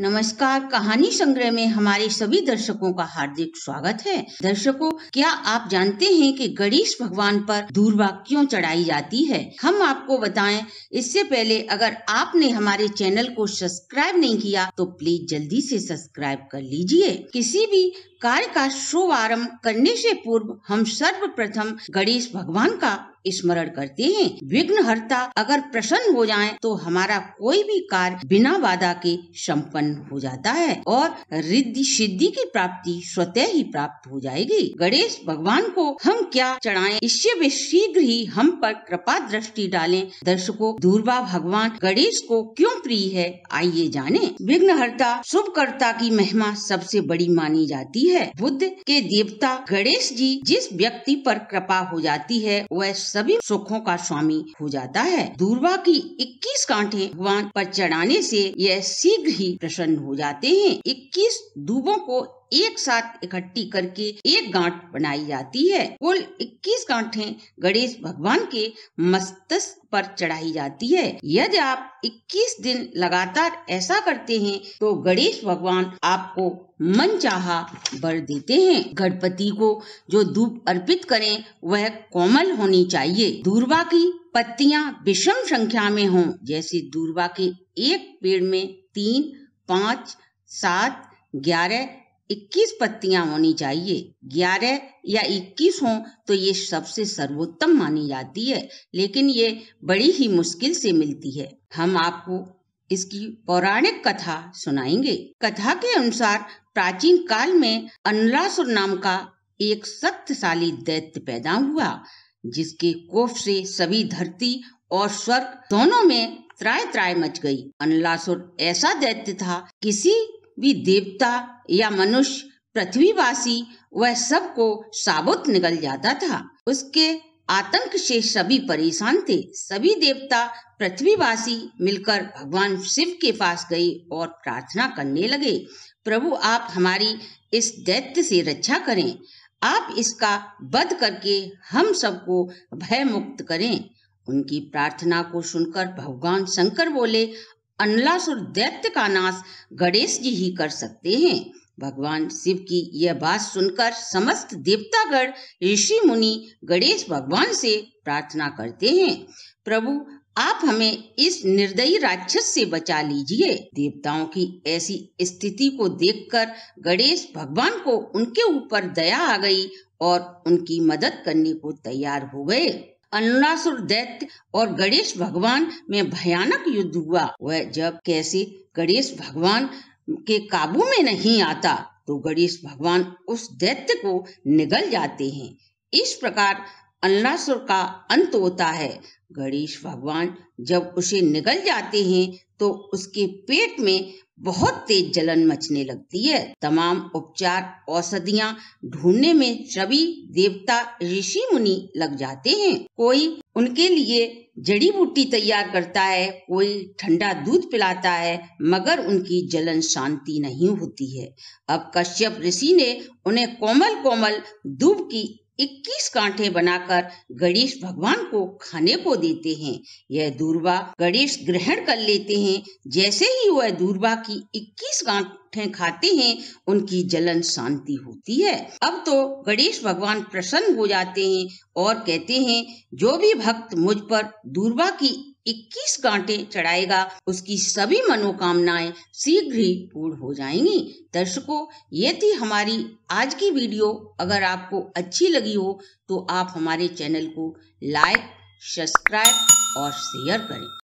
नमस्कार कहानी संग्रह में हमारे सभी दर्शकों का हार्दिक स्वागत है दर्शकों क्या आप जानते हैं कि गणेश भगवान पर दूर्वा क्यों चढ़ाई जाती है हम आपको बताएं इससे पहले अगर आपने हमारे चैनल को सब्सक्राइब नहीं किया तो प्लीज जल्दी से सब्सक्राइब कर लीजिए किसी भी कार्य का शुभारम्भ करने से पूर्व हम सर्वप्रथम गणेश भगवान का स्मरण करते हैं विघ्न हरता अगर प्रसन्न हो जाए तो हमारा कोई भी कार्य बिना बाधा के संपन्न हो जाता है और रिद्धि सिद्धि की प्राप्ति स्वतः ही प्राप्त हो जाएगी गणेश भगवान को हम क्या चढ़ाएं इससे वे शीघ्र ही हम पर कृपा दृष्टि डालें दर्शकों दूरबा भगवान गणेश को क्यों प्रिय है आइए जाने शुभ शुभकर्ता की महिमा सबसे बड़ी मानी जाती है बुद्ध के देवता गणेश जी जिस व्यक्ति पर कृपा हो जाती है वह सभी सुखों का स्वामी हो जाता है दूरवा की 21 कांठे भगवान पर चढ़ाने से यह शीघ्र ही प्रसन्न हो जाते हैं 21 दूबों को एक साथ इकट्ठी करके एक गांठ बनाई जाती है कुल 21 गांठें गणेश भगवान के मस्तिष्क पर चढ़ाई जाती है यदि आप 21 दिन लगातार ऐसा करते हैं तो गणेश भगवान आपको मन चाह बर देते हैं गणपति को जो धूप अर्पित करें वह कोमल होनी चाहिए दूरबा की पत्तियां विषम संख्या में हों जैसे दूरबा के एक पेड़ में तीन पाँच सात ग्यारह 21 पत्तियां होनी चाहिए 11 या 21 हो तो ये सबसे सर्वोत्तम मानी जाती है लेकिन ये बड़ी ही मुश्किल से मिलती है हम आपको इसकी पौराणिक कथा सुनाएंगे कथा के अनुसार प्राचीन काल में अनलासुर नाम का एक शक्तशाली दैत्य पैदा हुआ जिसके कोप से सभी धरती और स्वर्ग दोनों में त्राय त्राय मच गई अनलासुर ऐसा दैत्य था किसी भी देवता या मनुष्य पृथ्वीवासी वह सबको साबुत निकल जाता था उसके आतंक से सभी परेशान थे सभी देवता पृथ्वीवासी मिलकर भगवान शिव के पास गए और प्रार्थना करने लगे प्रभु आप हमारी इस दैत्य से रक्षा करें आप इसका वध करके हम सबको भय मुक्त करें उनकी प्रार्थना को सुनकर भगवान शंकर बोले अनलास और दैत्य का नाश गणेश जी ही कर सकते हैं भगवान शिव की यह बात सुनकर समस्त देवतागण ऋषि मुनि गणेश भगवान से प्रार्थना करते हैं प्रभु आप हमें इस निर्दयी राक्षस से बचा लीजिए देवताओं की ऐसी स्थिति को देखकर गणेश भगवान को उनके ऊपर दया आ गई और उनकी मदद करने को तैयार हो गए अनुरासुर दैत्य और गणेश भगवान में भयानक युद्ध हुआ वह जब कैसे गणेश भगवान के काबू में नहीं आता तो गणेश भगवान उस दैत्य को निगल जाते हैं इस प्रकार अल्लासुर का अंत होता है गणेश भगवान जब उसे निगल जाते हैं तो उसके पेट में बहुत तेज जलन मचने लगती है तमाम उपचार औषधियाँ ढूंढने में सभी देवता ऋषि मुनि लग जाते हैं कोई उनके लिए जड़ी बूटी तैयार करता है कोई ठंडा दूध पिलाता है मगर उनकी जलन शांति नहीं होती है अब कश्यप ऋषि ने उन्हें कोमल कोमल दूब की 21 कांटे बनाकर गणेश भगवान को खाने को देते हैं यह दूरबा गणेश ग्रहण कर लेते हैं जैसे ही वह दूरबा की 21 गांठें खाते हैं उनकी जलन शांति होती है अब तो गणेश भगवान प्रसन्न हो जाते हैं और कहते हैं जो भी भक्त मुझ पर दूरबा की इक्कीस कांटे चढ़ाएगा उसकी सभी मनोकामनाएं शीघ्र ही पूर्ण हो जाएंगी दर्शकों ये थी हमारी आज की वीडियो अगर आपको अच्छी लगी हो तो आप हमारे चैनल को लाइक सब्सक्राइब और शेयर करें